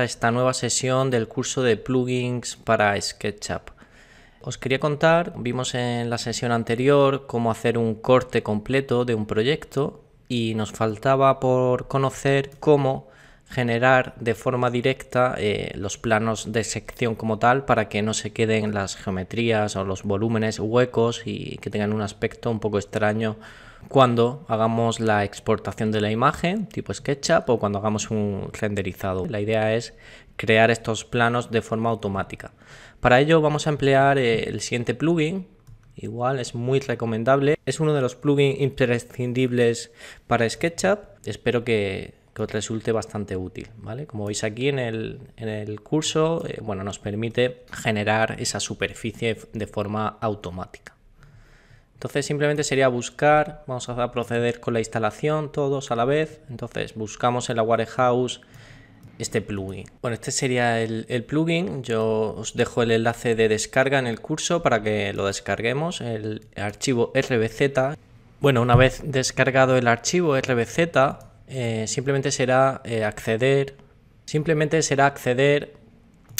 a esta nueva sesión del curso de plugins para SketchUp. Os quería contar, vimos en la sesión anterior cómo hacer un corte completo de un proyecto y nos faltaba por conocer cómo generar de forma directa eh, los planos de sección como tal para que no se queden las geometrías o los volúmenes huecos y que tengan un aspecto un poco extraño cuando hagamos la exportación de la imagen tipo SketchUp o cuando hagamos un renderizado. La idea es crear estos planos de forma automática. Para ello vamos a emplear eh, el siguiente plugin igual es muy recomendable. Es uno de los plugins imprescindibles para SketchUp. Espero que que os resulte bastante útil, ¿vale? Como veis aquí en el, curso, eh, bueno, nos permite generar esa superficie de forma automática. Entonces simplemente sería buscar, vamos a proceder con la instalación todos a la vez, entonces buscamos en la Warehouse este plugin. Bueno, este sería el, el, plugin. Yo os dejo el enlace de descarga en el curso para que lo descarguemos, el archivo RBZ. Bueno, una vez descargado el archivo RBZ, eh, simplemente será eh, acceder, simplemente será acceder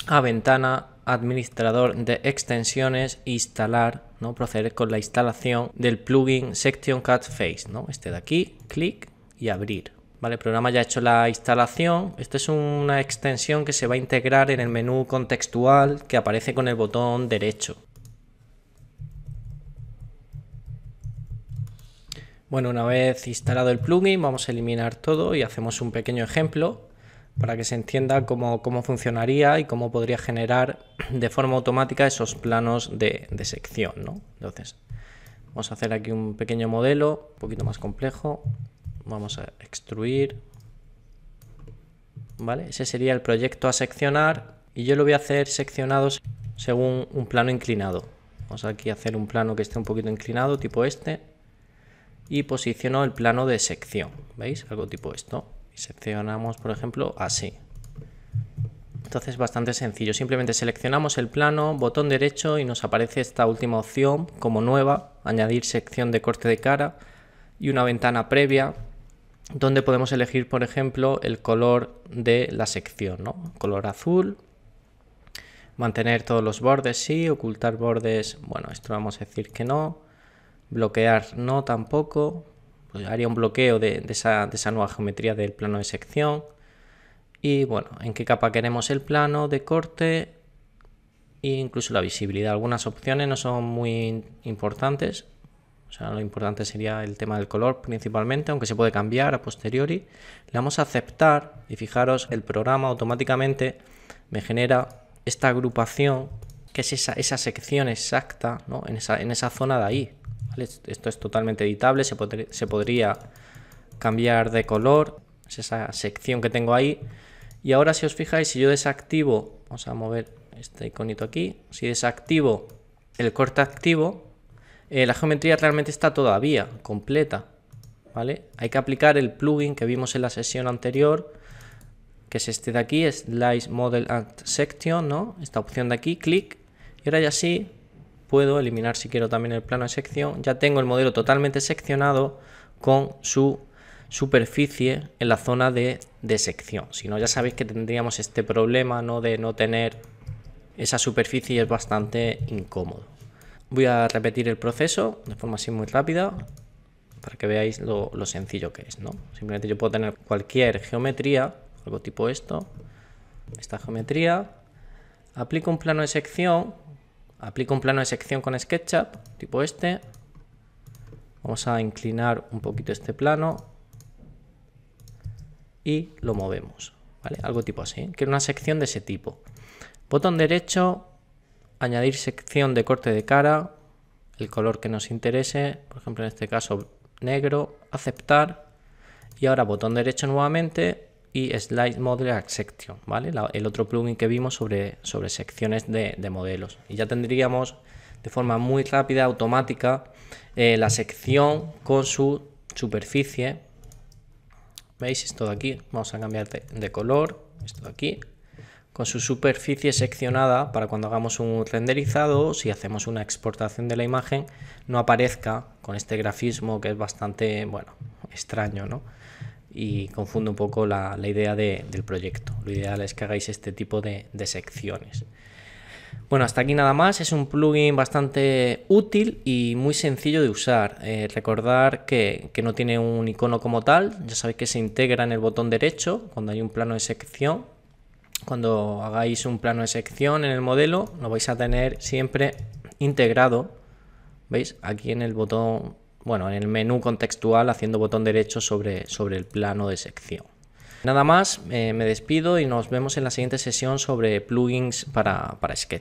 a ventana administrador de extensiones e instalar, ¿no? proceder con la instalación del plugin Section Cut Face, ¿no? este de aquí, clic y abrir. Vale, el programa ya ha hecho la instalación. Esta es una extensión que se va a integrar en el menú contextual que aparece con el botón derecho. Bueno, una vez instalado el plugin, vamos a eliminar todo y hacemos un pequeño ejemplo para que se entienda cómo, funcionaría y cómo podría generar de forma automática esos planos de, sección. ¿no? Entonces, vamos a hacer aquí un pequeño modelo, un poquito más complejo. Vamos a extruir. ¿Vale? Ese sería el proyecto a seccionar y yo lo voy a hacer seccionados según un plano inclinado. Vamos aquí a hacer un plano que esté un poquito inclinado, tipo este y posiciono el plano de sección. ¿Veis? Algo tipo esto. Y seccionamos, por ejemplo, así. Entonces bastante sencillo. Simplemente seleccionamos el plano, botón derecho y nos aparece esta última opción como nueva, añadir sección de corte de cara y una ventana previa donde podemos elegir, por ejemplo, el color de la sección, ¿no? Color azul, mantener todos los bordes, sí, ocultar bordes, bueno, esto vamos a decir que no, bloquear no tampoco, pues haría un bloqueo de, esa, nueva geometría del plano de sección y bueno, en qué capa queremos el plano de corte e incluso la visibilidad. Algunas opciones no son muy importantes, o sea, lo importante sería el tema del color principalmente, aunque se puede cambiar a posteriori. Le vamos a aceptar y fijaros, el programa automáticamente me genera esta agrupación que es esa, esa sección exacta ¿no? en, esa, en esa zona de ahí, esto es totalmente editable, se, podría cambiar de color, es esa sección que tengo ahí. Y ahora si os fijáis, si yo desactivo, vamos a mover este iconito aquí, si desactivo el corte activo, eh, la geometría realmente está todavía completa, ¿vale? Hay que aplicar el plugin que vimos en la sesión anterior, que es este de aquí, Slice Model and Section, ¿no? Esta opción de aquí, clic, y ahora ya sí puedo eliminar si quiero también el plano de sección. Ya tengo el modelo totalmente seccionado con su superficie en la zona de, sección. Si no, ya sabéis que tendríamos este problema ¿no? de no tener esa superficie y es bastante incómodo. Voy a repetir el proceso de forma así muy rápida para que veáis lo, sencillo que es. ¿no? Simplemente yo puedo tener cualquier geometría, algo tipo esto, esta geometría, aplico un plano de sección Aplico un plano de sección con SketchUp, tipo este. Vamos a inclinar un poquito este plano y lo movemos, ¿vale? Algo tipo así. ¿eh? que una sección de ese tipo. Botón derecho, añadir sección de corte de cara, el color que nos interese, por ejemplo en este caso negro, aceptar. Y ahora botón derecho nuevamente, y Slide Model Section, ¿vale? el otro plugin que vimos sobre, sobre secciones de, modelos. Y ya tendríamos de forma muy rápida, automática, eh, la sección con su superficie. ¿Veis? Esto de aquí, vamos a cambiar de, color, esto de aquí, con su superficie seccionada para cuando hagamos un renderizado, si hacemos una exportación de la imagen, no aparezca con este grafismo que es bastante, bueno, extraño, ¿no? y confunde un poco la, idea del proyecto. Lo ideal es que hagáis este tipo de, secciones. Bueno, hasta aquí nada más. Es un plugin bastante útil y muy sencillo de usar. Eh, recordar que, que, no tiene un icono como tal. Ya sabéis que se integra en el botón derecho cuando hay un plano de sección. Cuando hagáis un plano de sección en el modelo, lo vais a tener siempre integrado. ¿Veis? Aquí en el botón bueno, en el menú contextual haciendo botón derecho sobre, sobre el plano de sección. Nada más, eh, me despido y nos vemos en la siguiente sesión sobre plugins para, para Sketch.